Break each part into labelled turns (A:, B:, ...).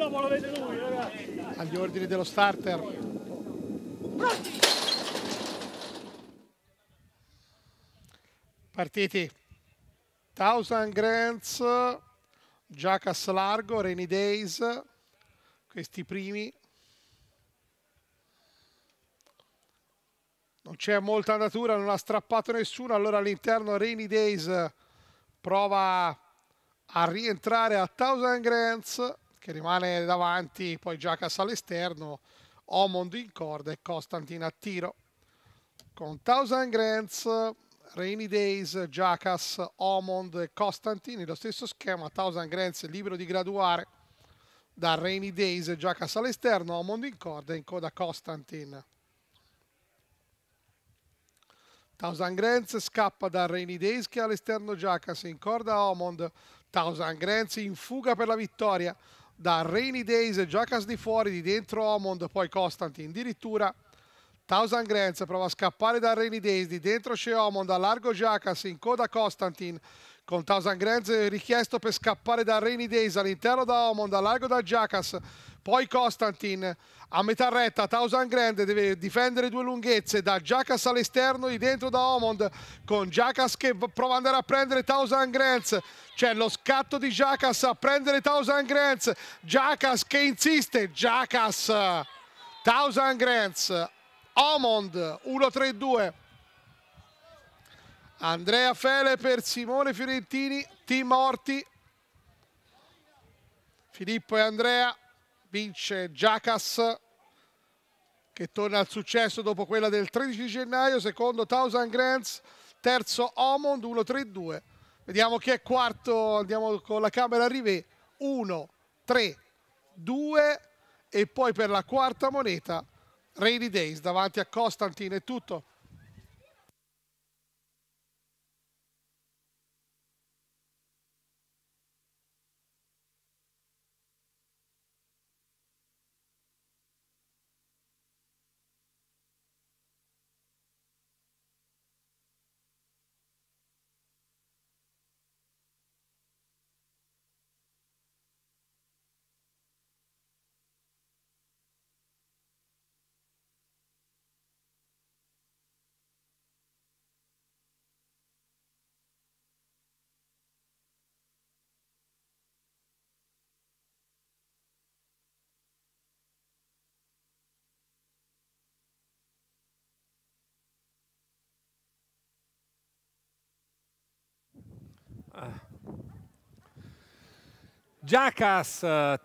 A: dopo lo vede lui, ragazzi. Agli ordini dello starter. Pronti! Partiti. Thousand Grants, Jacas Largo, Rainy Days, questi primi. Non c'è molta andatura, non ha strappato nessuno, allora all'interno Rainy Days prova a rientrare a Thousand Grants che rimane davanti, poi Giacas all'esterno, Omond in corda e Costantin a tiro. Con Thousand Grants, Rainy Days, Giacas, Omond e Costantini, lo stesso schema, Thousand Grants libero di graduare da Rainy Days, Giacas all'esterno, Omond in corda e in coda Costantin. Thousand Grants scappa da Rainy Days che all'esterno Giacas in corda Omond, Thousand Grants in fuga per la vittoria da Rainy Days, Giacas di fuori, di dentro Omond, poi Constantin addirittura. Thousand Grants prova a scappare da Rainy Days, di dentro c'è Omond, a largo Jackass, in coda Constantin, con Thousand Grants eh, richiesto per scappare da Rainy Days, all'interno da Omond, a largo da Giacas, poi Constantin a metà retta, Tausan Grand deve difendere due lunghezze da Giacas all'esterno, di dentro da Omond con Giacas che prova ad andare a prendere Tausan Grand. C'è lo scatto di Giacas a prendere Tausan Grand. Giacas che insiste, Giacas, Tausan Grants, Omond 1-3-2. Andrea Fele per Simone Fiorentini, Tim Morti, Filippo e Andrea vince Giacas che torna al successo dopo quella del 13 gennaio, secondo Thousand Grants, terzo Omond 1-3-2. Vediamo chi è quarto, andiamo con la camera Rivet, 1, 3, 2 e poi per la quarta moneta Rainy Days davanti a Costantin è tutto.
B: Giacas,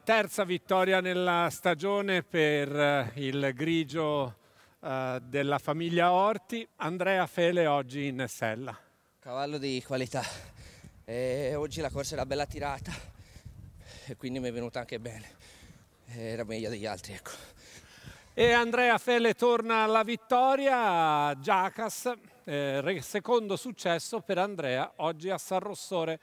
B: terza vittoria nella stagione per eh, il grigio eh, della famiglia Orti. Andrea Fele oggi in sella.
A: Cavallo di qualità. E oggi la corsa era bella tirata
B: e quindi mi è venuta anche bene. Era meglio degli altri, ecco. E Andrea Fele torna alla vittoria, Giacas eh, secondo successo per Andrea oggi a San Rossore.